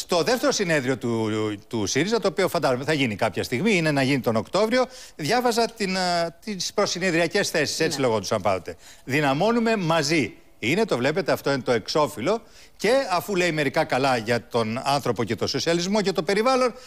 Στο δεύτερο συνέδριο του, του ΣΥΡΙΖΑ, το οποίο φαντάζομαι θα γίνει κάποια στιγμή, είναι να γίνει τον Οκτώβριο, διάβαζα τι τις προσυνεδριακές θέσεις, ναι. έτσι λεγόντουσαν πάρετε. Δυναμώνουμε μαζί. Είναι, το βλέπετε, αυτό είναι το εξώφυλλο. Και αφού λέει μερικά καλά για τον άνθρωπο και το σοσιαλισμό και το περιβάλλον,